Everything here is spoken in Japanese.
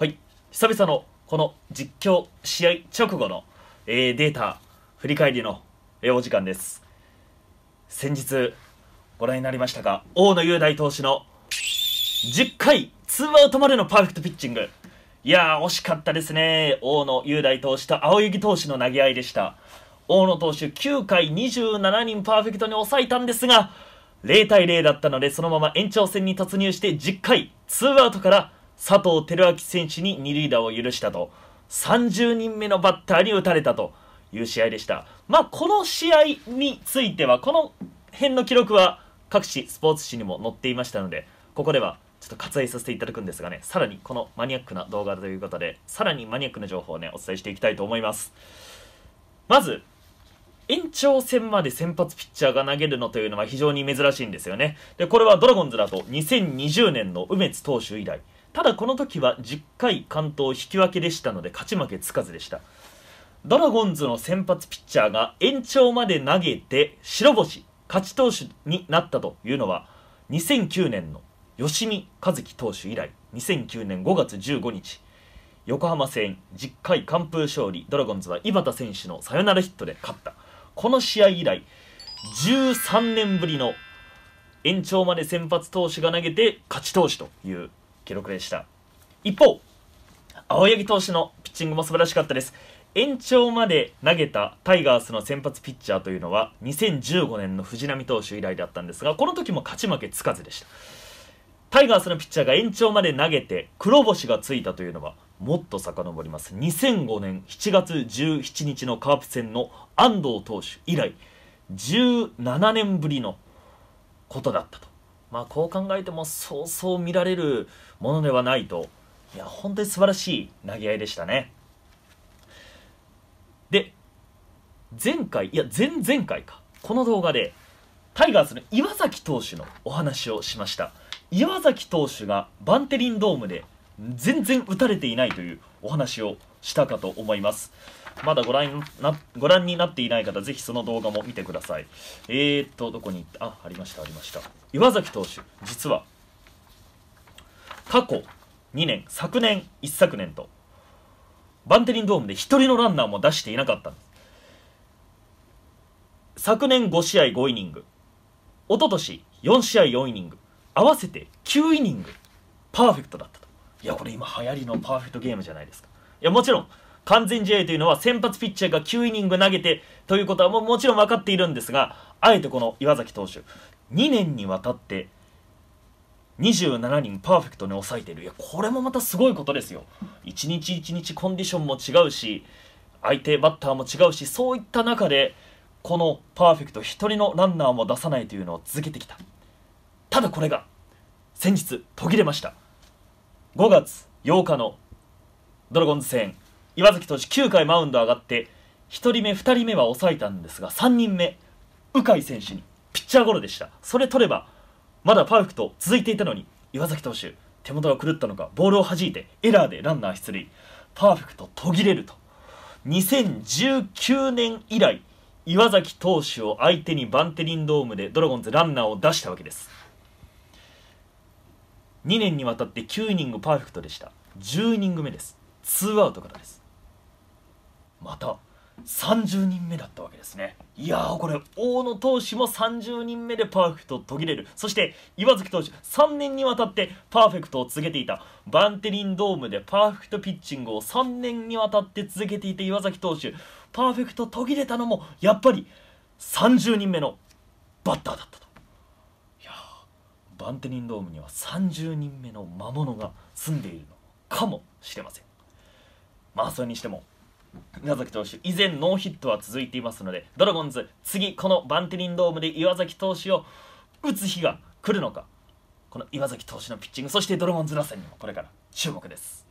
はい、久々のこの実況試合直後の、えー、データ振り返りの、えー、お時間です。先日ご覧になりましたが、大野雄大投手の10回ツーアウトまでのパーフェクトピッチング。いやー、惜しかったですね。大野雄大投手と青柳投手の投げ合いでした。大野投手9回27人パーフェクトに抑えたんですが、0対0だったので、そのまま延長戦に突入して10回ツーアウトから佐藤輝明選手に2塁打を許したと、30人目のバッターに打たれたという試合でした。まあ、この試合については、この辺の記録は各紙、スポーツ紙にも載っていましたので、ここではちょっと割愛させていただくんですがね、さらにこのマニアックな動画ということで、さらにマニアックな情報をね、お伝えしていきたいと思います。まず、延長戦まで先発ピッチャーが投げるのというのは非常に珍しいんですよね。で、これはドラゴンズだと2020年の梅津投手以来、ただこの時は10回完投引き分けでしたので勝ち負けつかずでしたドラゴンズの先発ピッチャーが延長まで投げて白星勝ち投手になったというのは2009年の吉見和樹投手以来2009年5月15日横浜戦10回完封勝利ドラゴンズは井端選手のサヨナラヒットで勝ったこの試合以来13年ぶりの延長まで先発投手が投げて勝ち投手という記録でした一方青柳投手のピッチングも素晴らしかったです延長まで投げたタイガースの先発ピッチャーというのは2015年の藤浪投手以来だったんですがこの時も勝ち負けつかずでしたタイガースのピッチャーが延長まで投げて黒星がついたというのはもっと遡ります2005年7月17日のカープ戦の安藤投手以来17年ぶりのことだったとまあ、こう考えてもそうそう見られるものではないといや本当に素晴らしい投げ合いでしたねで前回いや前々回かこの動画でタイガースの岩崎投手のお話をしました岩崎投手がバンテリンドームで全然打たれていないというお話をしたかと思いますまだご覧なご覧になっていない方、ぜひその動画も見てください。えー、っと、どこに行ったあ、ありました、ありました。岩崎投手、実は、過去2年、昨年、一昨年と、バンテリンドームで1人のランナーも出していなかったんです。昨年5試合5イニング、一昨年4試合4イニング、合わせて9イニング、パーフェクトだったと。いや、これ今流行りのパーフェクトゲームじゃないですか。いや、もちろん、完全試合というのは先発ピッチャーが9イニング投げてということはももちろん分かっているんですがあえてこの岩崎投手2年にわたって27人パーフェクトに抑えているいやこれもまたすごいことですよ一日一日コンディションも違うし相手バッターも違うしそういった中でこのパーフェクト1人のランナーも出さないというのを続けてきたただこれが先日途切れました5月8日のドラゴンズ戦岩崎投手9回マウンド上がって1人目2人目は抑えたんですが3人目鵜飼選手にピッチャーゴロでしたそれ取ればまだパーフェクト続いていたのに岩崎投手手元が狂ったのかボールを弾いてエラーでランナー出塁パーフェクト途切れると2019年以来岩崎投手を相手にバンテリンドームでドラゴンズランナーを出したわけです2年にわたって9イニングパーフェクトでした10イニング目です2アウトからですまた30人目だったわけですねいやーこれ大野投手も30人目でパーフェクト途切れるそして岩月投手3年にわたってパーフェクトを続けていたバンテリンドームでパーフェクトピッチングを3年にわたって続けていた岩崎投手パーフェクト途切れたのもやっぱり30人目のバッターだったといやバンテリンドームには30人目の魔物が住んでいるのかもしれませんまあそれにしても宮崎投手以前ノーヒットは続いていますのでドラゴンズ次このバンテリンドームで岩崎投手を打つ日が来るのかこの岩崎投手のピッチングそしてドラゴンズ打線にもこれから注目です